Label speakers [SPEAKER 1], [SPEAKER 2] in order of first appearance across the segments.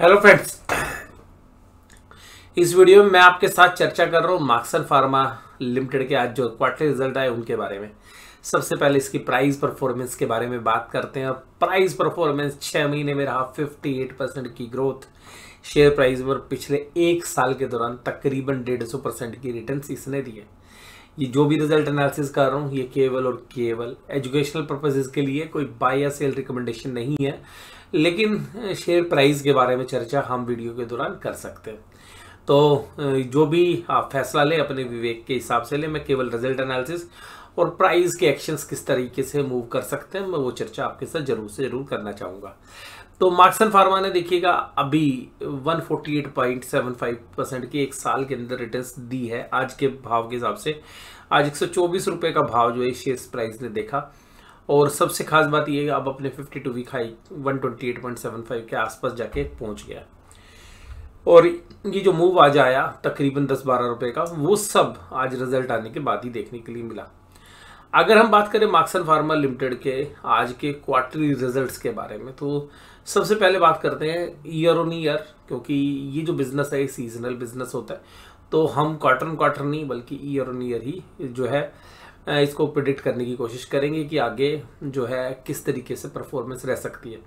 [SPEAKER 1] hello friends इस video में मैं आपके साथ चर्चा कर रहा हूँ मार्क्सन फार्मा लिमिटेड के आज जो क्वार्टर रिजल्ट आए उनके बारे में सबसे पहले इसकी प्राइस परफॉर्मेंस के बारे में बात करते हैं और प्राइस परफॉर्मेंस छः महीने में रहा 58 परसेंट की ग्रोथ शेयर प्राइस पर पिछले एक साल के दौरान तकरीबन डेढ़ सौ परसेंट की रिटर्न इसने दिए ये जो भी रिजल्ट एनालिसिस कर रहा हूँ ये केवल और केवल एजुकेशनल पर्पजेज के लिए कोई बाय या सेल रिकमेंडेशन नहीं है लेकिन शेयर प्राइस के बारे में चर्चा हम वीडियो के दौरान कर सकते हैं तो जो भी आप फैसला लें अपने विवेक के हिसाब से लें मैं केवल रिजल्ट एनालिसिस और प्राइस के एक्शंस किस तरीके से मूव कर सकते हैं मैं वो चर्चा आपके साथ जरूर से जरूर करना चाहूँगा तो मार्क्सन फार्मा ने देखिएगा अभी 148.75 परसेंट की एक साल के अंदर रिटर्न्स दी है आज के भाव के हिसाब से आज एक रुपए का भाव जो है शेयर प्राइस ने देखा और सबसे खास बात ये अब अपने 52 वीक हाई 128.75 के आसपास जाके पहुंच गया और ये जो मूव आज आया तकरीबन 10-12 रुपए का वो सब आज रिजल्ट आने के बाद ही देखने के लिए मिला अगर हम बात करें मार्क्सन फार्मा लिमिटेड के आज के क्वार्टरली रिजल्ट्स के बारे में तो सबसे पहले बात करते हैं ईयर ऑन ईयर क्योंकि ये जो बिज़नेस है ये सीजनल बिज़नेस होता है तो हम क्वार्टर ऑन क्वार्टर नहीं बल्कि ईयर ऑन ईयर ही जो है इसको प्रिडिक्ट करने की कोशिश करेंगे कि आगे जो है किस तरीके से परफॉर्मेंस रह सकती है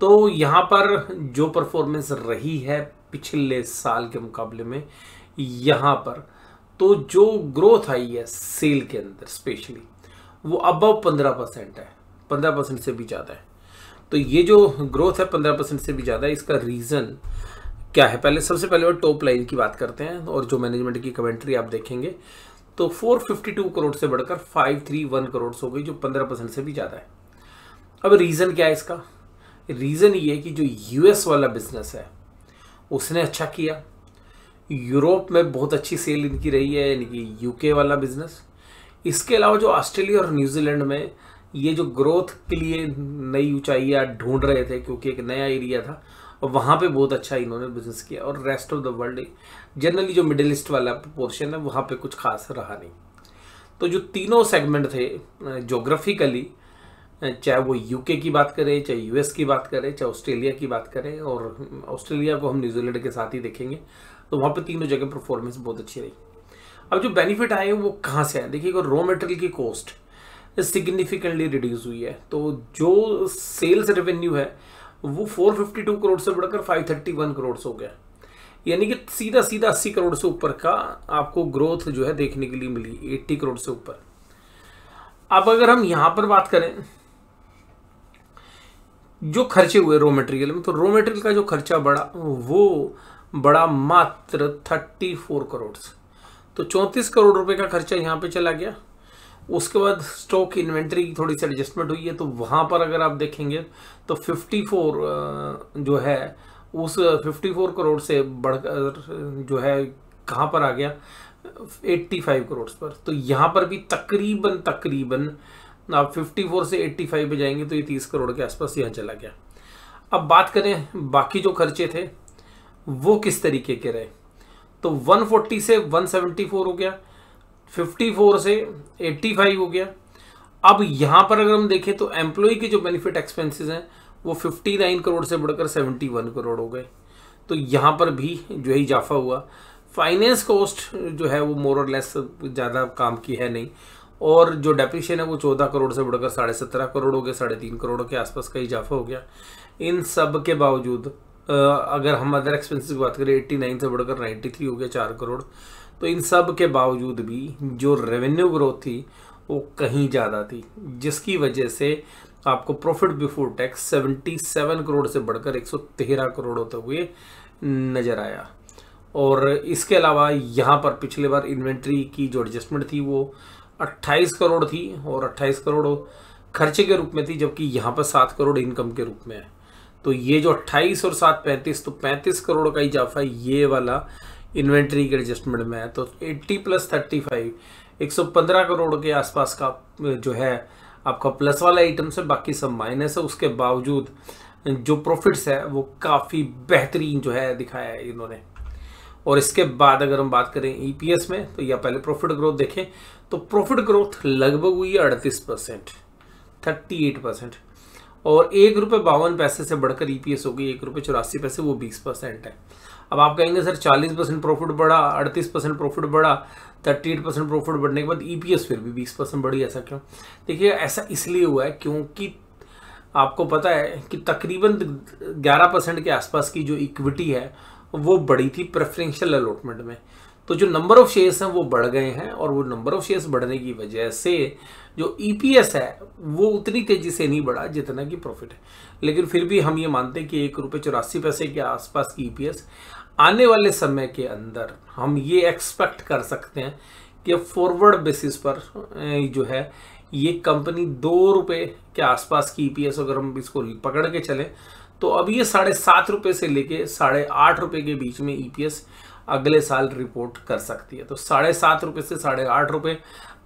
[SPEAKER 1] तो यहाँ पर जो परफॉर्मेंस रही है पिछले साल के मुकाबले में यहाँ पर तो जो ग्रोथ आई है सेल के अंदर स्पेशली वो अबव पंद्रह परसेंट है पंद्रह परसेंट से भी ज़्यादा है तो ये जो ग्रोथ है पंद्रह परसेंट से भी ज़्यादा इसका रीज़न क्या है पहले सबसे पहले वो टॉप लाइन की बात करते हैं और जो मैनेजमेंट की कमेंट्री आप देखेंगे तो 452 करोड़ से बढ़कर 531 करोड़ हो गई जो 15 परसेंट से भी ज़्यादा है अब रीज़न क्या है इसका रीज़न ये कि जो यूएस वाला बिजनेस है उसने अच्छा किया यूरोप में बहुत अच्छी सेल इनकी रही है यानी कि यूके वाला बिजनेस इसके अलावा जो ऑस्ट्रेलिया और न्यूजीलैंड में ये जो ग्रोथ के लिए नई ऊंचाइयाँ ढूंढ रहे थे क्योंकि एक नया एरिया था और वहाँ पे बहुत अच्छा इन्होंने बिजनेस किया और rest of the world generally जो मिडिल ईस्ट वाला पोर्शन है वहाँ पे कुछ खास रहा नहीं तो जो तीनों सेगमेंट थे जोग्राफिकली चाहे वो यूके की बात करें चाहे यूएस की बात करें चाहे ऑस्ट्रेलिया की बात करें और ऑस्ट्रेलिया को हम न्यूजीलैंड के साथ ही देखेंगे तो वहाँ पर तीनों जगह परफॉर्मेंस बहुत अच्छी रही अब जो बेनिफिट आए वो कहाँ से आए देखिए रॉ मटेरियल की कॉस्ट सिग्निफिकेंटली रिड्यूस हुई है तो जो सेल्स रेवेन्यू है वो 452 करोड़ से बढ़कर 531 करोड़ हो गया यानी कि सीधा सीधा 80 करोड़ से ऊपर का आपको ग्रोथ जो है देखने के लिए मिली 80 करोड़ से ऊपर अब अगर हम यहां पर बात करें जो खर्चे हुए रॉ मटेरियल में तो रॉ मटेरियल का जो खर्चा बढ़ा वो बड़ा मात्र 34 करोड़ तो 34 करोड़ रुपए का खर्चा यहां पे चला गया उसके बाद स्टॉक इन्वेंट्री की थोड़ी सी एडजस्टमेंट हुई है तो वहाँ पर अगर आप देखेंगे तो 54 जो है उस 54 करोड़ से बढ़कर जो है कहाँ पर आ गया 85 करोड़ पर तो यहाँ पर भी तकरीबन तकरीबन आप 54 से 85 में जाएंगे तो ये 30 करोड़ के आसपास यहाँ चला गया अब बात करें बाकी जो खर्चे थे वो किस तरीके के रहे तो 140 से 174 हो गया 54 से 85 हो गया अब यहाँ पर अगर हम देखें तो एम्प्लॉय के जो बेनिफिट एक्सपेंसेस हैं वो 59 करोड़ से बढ़कर 71 करोड़ हो गए तो यहाँ पर भी जो है इजाफा हुआ फाइनेंस कॉस्ट जो है वो मोर और लेस ज़्यादा काम की है नहीं और जो डेप्रिशन है वो चौदह करोड़ से बढ़कर साढ़े सत्रह करोड़ हो गया साढ़े तीन करोड़ के आसपास का इजाफा हो गया इन सब के बावजूद अगर हम अदर एक्सपेंसेस की बात करें एट्टी नाइन से बढ़कर नाइन्टी थ्री हो गया चार करोड़ तो इन सब के बावजूद भी जो रेवेन्यू ग्रोथ थी वो कहीं ज़्यादा थी जिसकी वजह से आपको प्रॉफिट बिफोर टैक्स 77 करोड़ से बढ़कर 113 करोड़ होते हुए नज़र आया और इसके अलावा यहाँ पर पिछले बार इन्वेंट्री की जो एडजस्टमेंट थी वो 28 करोड़ थी और 28 करोड़ खर्चे के रूप में थी जबकि यहाँ पर 7 करोड़ इनकम के रूप में है तो ये जो 28 और 7 35 तो 35 करोड़ का इजाफा ये वाला इन्वेंट्री के एडजस्टमेंट में है तो 80 प्लस 35 115 करोड़ के आसपास का जो है आपका प्लस वाला आइटम से बाकी सब माइनस है उसके बावजूद जो प्रॉफिट्स है वो काफ़ी बेहतरीन जो है दिखाया है इन्होंने और इसके बाद अगर हम बात करें ईपीएस e में तो या पहले प्रॉफिट ग्रोथ देखें तो प्रॉफिट ग्रोथ लगभग हुई है अड़तीस परसेंट थर्टी एट परसेंट और एक रुपये बावन पैसे से बढ़कर ईपीएस e हो गई एक रुपये चौरासी पैसे वो बीस परसेंट है अब आप कहेंगे सर 40 परसेंट प्रॉफिट बढ़ा 38 परसेंट प्रॉफिट बढ़ा 38 परसेंट प्रॉफिट बढ़ने के बाद ईपीएस e फिर भी 20 परसेंट बढ़ी ऐसा क्यों देखिए ऐसा इसलिए हुआ है क्योंकि आपको पता है कि तकरीबन 11 परसेंट के आसपास की जो इक्विटी है वो बढ़ी थी प्रेफरेंशियल अलॉटमेंट में तो जो नंबर ऑफ शेयर्स हैं वो बढ़ गए हैं और वो नंबर ऑफ शेयर्स बढ़ने की वजह से जो ईपीएस e है वो उतनी तेज़ी से नहीं बढ़ा जितना कि प्रॉफिट है लेकिन फिर भी हम ये मानते हैं कि एक रुपये चौरासी पैसे के आसपास की ईपीएस e आने वाले समय के अंदर हम ये एक्सपेक्ट कर सकते हैं कि फॉरवर्ड बेसिस पर जो है ये कंपनी दो रुपये के आसपास की ईपीएस अगर हम इसको पकड़ के चले तो अब ये साढ़े सात रुपये से लेके साढ़े आठ रुपये के बीच में ईपीएस अगले साल रिपोर्ट कर सकती है तो साढ़े सात रुपये से साढ़े आठ रुपये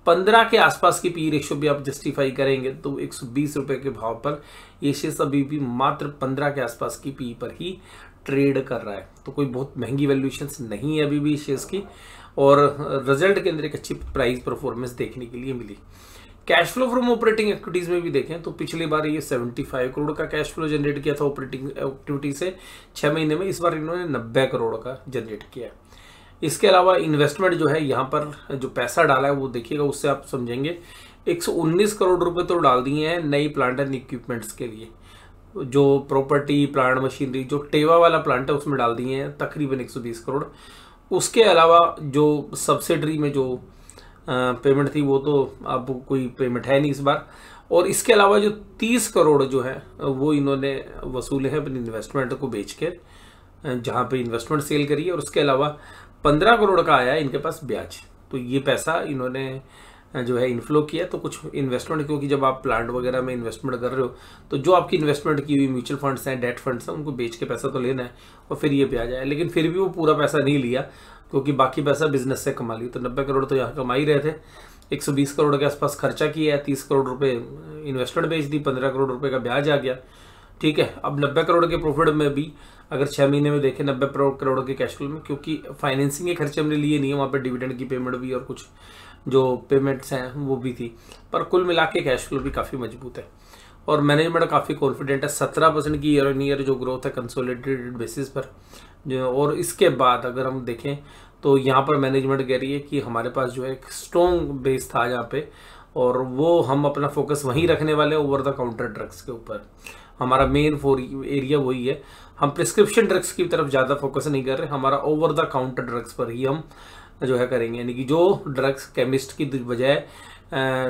[SPEAKER 1] पंद्रह के आसपास की पी रेशो e भी आप जस्टिफाई करेंगे तो एक सौ बीस रुपये के भाव पर ये सभी अभी भी मात्र पंद्रह के आसपास की पी e पर ही ट्रेड कर रहा है तो कोई बहुत महंगी वैल्यूशन नहीं है अभी भी शेयर्स की और रिजल्ट के अंदर एक अच्छी प्राइस परफॉर्मेंस देखने के लिए मिली cash flow from operating activities में भी देखें तो पिछली बार ये 75 करोड़ का कैश फ्लो जनरेट किया था ऑपरेटिंग एक्टिविटी से छः महीने में इस बार इन्होंने नब्बे करोड़ का जनरेट किया है इसके अलावा इन्वेस्टमेंट जो है यहाँ पर जो पैसा डाला है वो देखिएगा उससे आप समझेंगे 119 करोड़ रुपए तो डाल दिए हैं नई प्लांट एंड इक्विपमेंट्स के लिए जो प्रॉपर्टी प्लांट मशीनरी जो टेवा वाला प्लांट है उसमें डाल दिए हैं तकरीबन 120 करोड़ उसके अलावा जो सब्सिडरी में जो पेमेंट थी वो तो अब कोई पेमेंट है नहीं इस बार और इसके अलावा जो 30 करोड़ जो है वो इन्होंने वसूले हैं अपनी इन्वेस्टमेंट को बेच के जहाँ पे इन्वेस्टमेंट सेल करी है और उसके अलावा 15 करोड़ का आया इनके पास ब्याज तो ये पैसा इन्होंने जो है इनफ्लो किया तो कुछ इन्वेस्टमेंट क्योंकि जब आप प्लांट वगैरह में इन्वेस्टमेंट कर रहे हो तो जो आपकी इन्वेस्टमेंट की हुई म्यूचुअल फंड्स हैं डेट फंड्स हैं उनको बेच के पैसा तो लेना है और फिर ये ब्याज आया लेकिन फिर भी वो पूरा पैसा नहीं लिया क्योंकि बाकी पैसा बिजनेस से कमा लिया तो नब्बे करोड़ तो यहाँ कमा ही रहे थे एक करोड़ के आसपास खर्चा किया है तीस करोड़ रुपये इन्वेस्टमेंट बेच दी पंद्रह करोड़ रुपये का ब्याज आ गया ठीक है अब नब्बे करोड़ के प्रॉफिट में भी अगर छः महीने में देखें नब्बे करोड़ के कैश फ्लो में क्योंकि फाइनेंसिंग के खर्चे हमने लिए नहीं है वहाँ पर डिविडेंड की पेमेंट भी और कुछ जो पेमेंट्स हैं वो भी थी पर कुल मिला के कैश फ्लो भी काफ़ी मजबूत है और मैनेजमेंट काफ़ी कॉन्फिडेंट है सत्रह परसेंट की ईयर ऑन ईयर जो ग्रोथ है कंसोलिडेटेड बेसिस पर जो और इसके बाद अगर हम देखें तो यहाँ पर मैनेजमेंट कह रही है कि हमारे पास जो है एक स्ट्रॉन्ग बेस था यहाँ पे और वो हम अपना फोकस वहीं रखने वाले ओवर द काउंटर ड्रग्स के ऊपर हमारा मेन फोर एरिया वही है हम प्रिस्क्रिप्शन ड्रग्स की तरफ ज़्यादा फोकस नहीं कर रहे हमारा ओवर द काउंटर ड्रग्स पर ही हम जो है करेंगे यानी कि जो ड्रग्स केमिस्ट की बजाय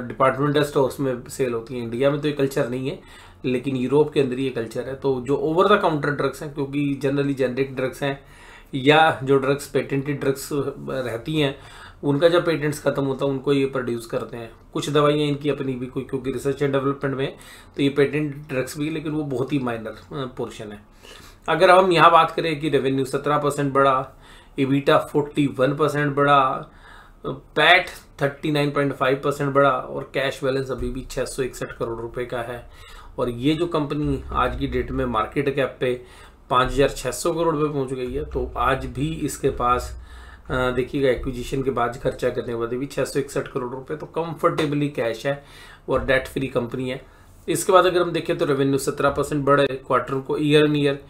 [SPEAKER 1] डिपार्टमेंटल स्टोर्स में सेल होती हैं इंडिया में तो ये कल्चर नहीं है लेकिन यूरोप के अंदर ये कल्चर है तो जो ओवर द काउंटर ड्रग्स हैं क्योंकि जनरली जेनरिक ड्रग्स हैं या जो ड्रग्स पेटेंटेड ड्रग्स रहती हैं उनका जब पेटेंट्स ख़त्म होता है उनको ये प्रोड्यूस करते हैं कुछ दवाइयाँ इनकी अपनी भी कोई क्योंकि रिसर्च एंड डेवलपमेंट में तो ये पेटेंट ड्रग्स भी लेकिन वो बहुत ही माइनर पोर्शन है अगर हम यहाँ बात करें कि रेवेन्यू सत्रह परसेंट बढ़ा इबीटा 41 परसेंट बढ़ा पैट 39.5 परसेंट बढ़ा और कैश बैलेंस अभी भी इकसठ करोड़ रुपए का है और ये जो कंपनी आज की डेट में मार्केट कैप पे 5,600 करोड़ रुपए पहुंच गई है तो आज भी इसके पास देखिएगा एक्विजिशन के बाद खर्चा करने के बाद भी छः करोड़ रुपए तो कंफर्टेबली कैश है और डेट फ्री कंपनी है इसके बाद अगर हम देखें तो रेवेन्यू सत्रह परसेंट बढ़े क्वार्टर को year on year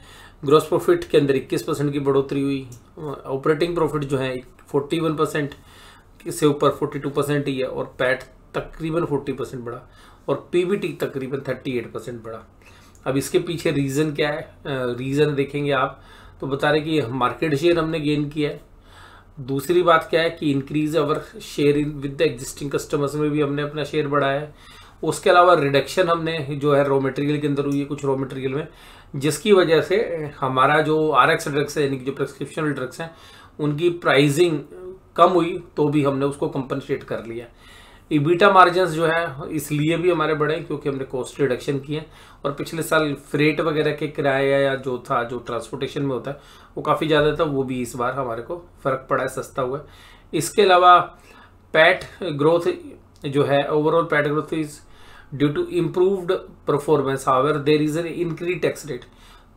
[SPEAKER 1] gross profit के अंदर 21 परसेंट की बढ़ोतरी हुई ऑपरेटिंग प्रॉफिट जो है 41 परसेंट से ऊपर 42 परसेंट ही है और पैट तकरीबन 40 परसेंट बढ़ा और पीबीटी तकरीबन 38 परसेंट बढ़ा अब इसके पीछे रीज़न क्या है रीज़न देखेंगे आप तो बता रहे कि मार्केट शेयर हमने गेन किया है दूसरी बात क्या है कि increase our share in with the existing customers में भी हमने अपना शेयर बढ़ाया है उसके अलावा रिडक्शन हमने जो है रॉ मटेरियल के अंदर हुई है कुछ रॉ मटेरियल में जिसकी वजह से हमारा जो आर एक्स ड्रग्स है यानी कि जो प्रिस्क्रिप्शन ड्रग्स हैं उनकी प्राइजिंग कम हुई तो भी हमने उसको कंपनसेट कर लिया इबीटा मार्जिन जो है इसलिए भी हमारे बढ़े क्योंकि हमने कॉस्ट रिडक्शन किए और पिछले साल फ्रेट वगैरह के किराया या जो था जो ट्रांसपोर्टेशन में होता है वो काफ़ी ज़्यादा था वो भी इस बार हमारे को फ़र्क पड़ा है सस्ता हुआ है इसके अलावा पैट ग्रोथ जो है overall PAT growth is due to improved performance however there is an increase tax rate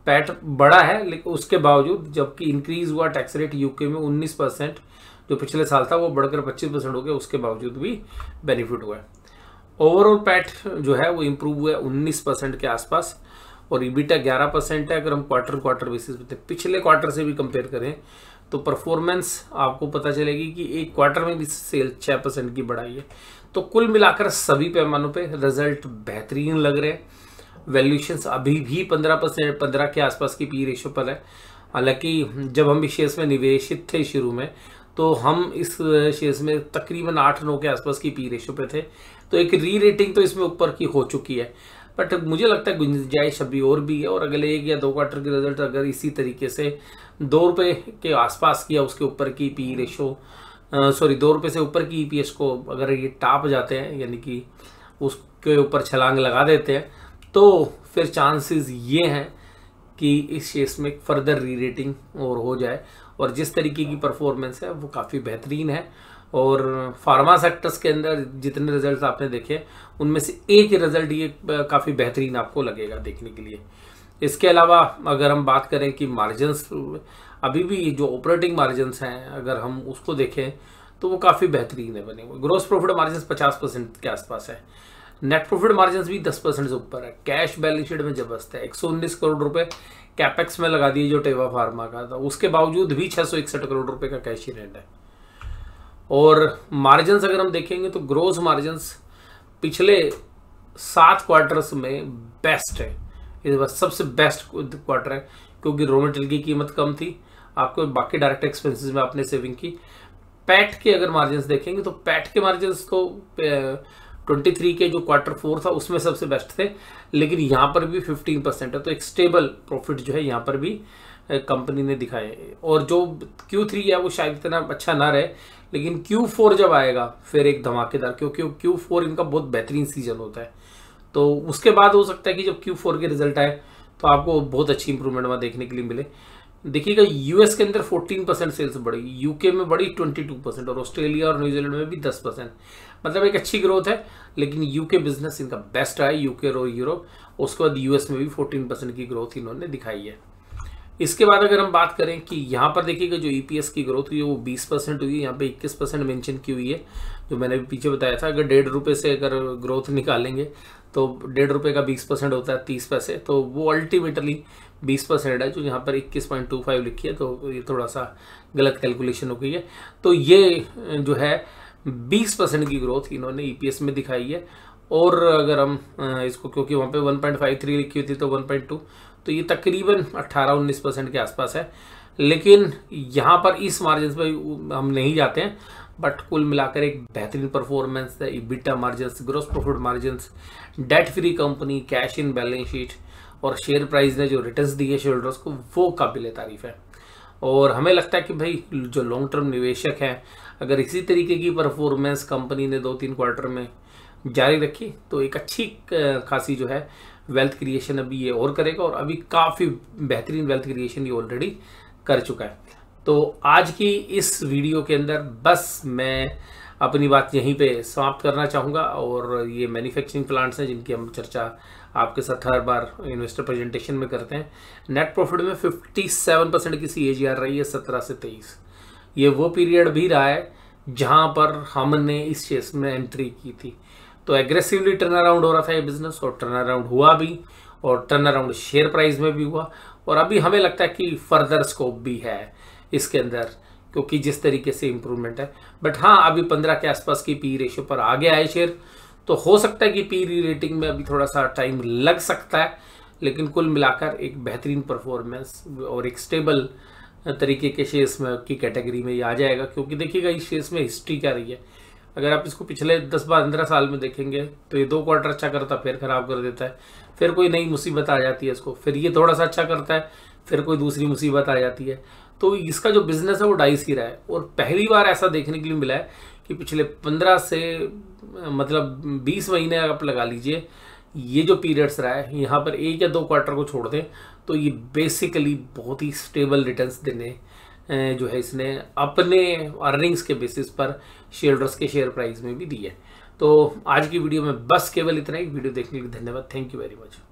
[SPEAKER 1] PAT बड़ा है लेकिन उसके बावजूद जबकि इंक्रीज हुआ टैक्स रेट यूके में 19 परसेंट जो पिछले साल था वो बढ़कर 25 परसेंट हो गया उसके बावजूद भी बेनिफिट हुआ है ओवरऑल पैट जो है वो इम्प्रूव हुआ है उन्नीस परसेंट के आसपास और इबिटा ग्यारह परसेंट है अगर हम क्वार्टर क्वार्टर बेसिस पे पिछले क्वार्टर से भी कंपेयर करें तो परफॉर्मेंस आपको पता चलेगी कि एक क्वार्टर में भी सेल छः परसेंट की बढ़ाई है तो कुल मिलाकर सभी पैमानों पे रिजल्ट बेहतरीन लग रहे हैं वैल्यूशंस अभी भी पंद्रह परसेंट पंद्रह के आसपास की पी रेशो पर है हालांकि जब हम इस शेयर्स में निवेशित थे शुरू में तो हम इस शेयर्स में तकरीबन आठ नौ के आसपास की पी रेशो पे थे तो एक री रेटिंग तो इसमें ऊपर की हो चुकी है बट मुझे लगता है गुंजाइश अभी और भी है और अगले एक या दो क्वार्टर के रिजल्ट अगर इसी तरीके से दो रुपये के आसपास किया उसके ऊपर की पी रेशो सॉरी दो रुपये से ऊपर की ई e को अगर ये टाप जाते हैं यानी कि उसके ऊपर छलांग लगा देते हैं तो फिर चांसेस ये हैं कि इस शेयर्स में फर्दर री रेटिंग और हो जाए और जिस तरीके की परफॉर्मेंस है वो काफ़ी बेहतरीन है और फार्मा सेक्टर्स के अंदर जितने रिजल्ट्स आपने देखे उनमें से एक रिज़ल्ट ये काफ़ी बेहतरीन आपको लगेगा देखने के लिए इसके अलावा अगर हम बात करें कि मार्जिन अभी भी जो ऑपरेटिंग मार्जिन हैं अगर हम उसको देखें तो वो काफ़ी बेहतरीन है बने हुए ग्रोस प्रॉफिट मार्जिन पचास परसेंट के आसपास है नेट प्रॉफिट मार्जिन भी दस परसेंट से ऊपर है कैश बैलेंस शीट में जबरदस्त है एक सौ उन्नीस करोड़ रुपए कैपेक्स में लगा दिए जो टेवा फार्मा का था उसके बावजूद भी छः सौ इकसठ करोड़ रुपए का कैश ही रेंट है और मार्जिन अगर हम देखेंगे तो ग्रोस मार्जिन पिछले सात क्वार्टर्स में बेस्ट है इस बार सबसे बेस्ट क्वार्टर है क्योंकि रॉ मटेरियल की कीमत कम थी आपको बाकी डायरेक्ट एक्सपेंसेस में आपने सेविंग की पैट के अगर मार्जिन देखेंगे तो पैट के मार्जिन तो ट्वेंटी थ्री के जो क्वार्टर फोर था उसमें सबसे बेस्ट थे लेकिन यहाँ पर भी फिफ्टीन परसेंट है तो एक स्टेबल प्रॉफिट जो है यहाँ पर भी कंपनी ने दिखाए और जो क्यू थ्री है वो शायद इतना अच्छा ना रहे लेकिन क्यू फोर जब आएगा फिर एक धमाकेदार क्योंकि क्यू फोर इनका बहुत बेहतरीन सीजन होता है तो उसके बाद हो सकता है कि जब क्यू फोर के रिजल्ट आए तो आपको बहुत अच्छी इंप्रूवमेंट वहाँ देखने के लिए मिले देखिएगा यूएस के अंदर 14 परसेंट सेल्स बढ़ी यूके में बढ़ी 22 परसेंट और ऑस्ट्रेलिया और न्यूजीलैंड में भी 10 परसेंट मतलब एक अच्छी ग्रोथ है लेकिन यूके बिजनेस इनका बेस्ट है यूके और यूरोप उसके बाद यूएस में भी 14 परसेंट की ग्रोथ इन्होंने दिखाई है इसके बाद अगर हम बात करें कि यहाँ पर देखिएगा जो ई e की ग्रोथ हुई है वो बीस परसेंट हुई है यहाँ पर इक्कीस परसेंट मैंशन की हुई है जो मैंने पीछे बताया था अगर डेढ़ रुपये से अगर ग्रोथ निकालेंगे तो डेढ़ रुपये का बीस परसेंट होता है तीस पैसे तो वो अल्टीमेटली बीस परसेंट है जो यहाँ पर इक्कीस पॉइंट टू फाइव लिखी है तो ये थोड़ा सा गलत कैलकुलेशन हो गई है तो ये जो है बीस परसेंट की ग्रोथ इन्होंने ई e में दिखाई है और अगर हम इसको क्योंकि वहाँ पे 1.53 लिखी हुई थी तो 1.2 तो ये तकरीबन 18-19 परसेंट के आसपास है लेकिन यहाँ पर इस मार्जिन पर हम नहीं जाते हैं बट कुल मिलाकर एक बेहतरीन परफॉर्मेंस है EBITDA margin gross profit margin debt free company cash in balance sheet और शेयर प्राइस ने जो रिटर्न दिए शेयर को वो काबिल तारीफ है और हमें लगता है कि भाई जो लॉन्ग टर्म निवेशक हैं अगर इसी तरीके की परफॉर्मेंस कंपनी ने दो तीन क्वार्टर में जारी रखी तो एक अच्छी खासी जो है वेल्थ क्रिएशन अभी ये और करेगा और अभी काफ़ी बेहतरीन वेल्थ क्रिएशन ये ऑलरेडी कर चुका है तो आज की इस वीडियो के अंदर बस मैं अपनी बात यहीं पे समाप्त करना चाहूँगा और ये मैन्युफैक्चरिंग प्लांट्स हैं जिनकी हम चर्चा आपके साथ हर बार इन्वेस्टर प्रेजेंटेशन में करते हैं नेट प्रॉफिट में 57 परसेंट की सी रही है 17 से 23 ये वो पीरियड भी रहा है जहाँ पर हमने इस चेस में एंट्री की थी तो एग्रेसिवली टर्न अराउंड हो रहा था ये बिज़नेस और टर्न अराउंड हुआ भी और टर्न अराउंड शेयर प्राइस में भी हुआ और अभी हमें लगता है कि फर्दर स्कोप भी है इसके अंदर क्योंकि जिस तरीके से इम्प्रूवमेंट है बट हाँ अभी पंद्रह के आसपास की पी रेशो e पर आ गया है शेयर तो हो सकता है कि पी री रेटिंग में अभी थोड़ा सा टाइम लग सकता है लेकिन कुल मिलाकर एक बेहतरीन परफॉर्मेंस और एक स्टेबल तरीके के शेयर्स में की कैटेगरी में ये आ जाएगा क्योंकि देखिएगा इस शेयर्स में हिस्ट्री क्या रही है अगर आप इसको पिछले दस बार पंद्रह साल में देखेंगे तो ये दो क्वार्टर अच्छा करता फिर ख़राब कर देता है फिर कोई नई मुसीबत आ जाती है इसको फिर ये थोड़ा सा अच्छा करता है फिर कोई दूसरी मुसीबत आ जाती है तो इसका जो बिजनेस है वो डाइस की रहा है और पहली बार ऐसा देखने के लिए मिला है कि पिछले पंद्रह से मतलब बीस महीने आप लगा लीजिए ये जो पीरियड्स रहा है यहाँ पर एक या दो क्वार्टर को छोड़ दें तो ये बेसिकली बहुत ही स्टेबल रिटर्न देने जो है इसने अपने अर्निंग्स के बेसिस पर शेयर के शेयर प्राइस में भी दी है तो आज की वीडियो में बस केवल इतना ही वीडियो देखने के लिए धन्यवाद थैंक यू वेरी मच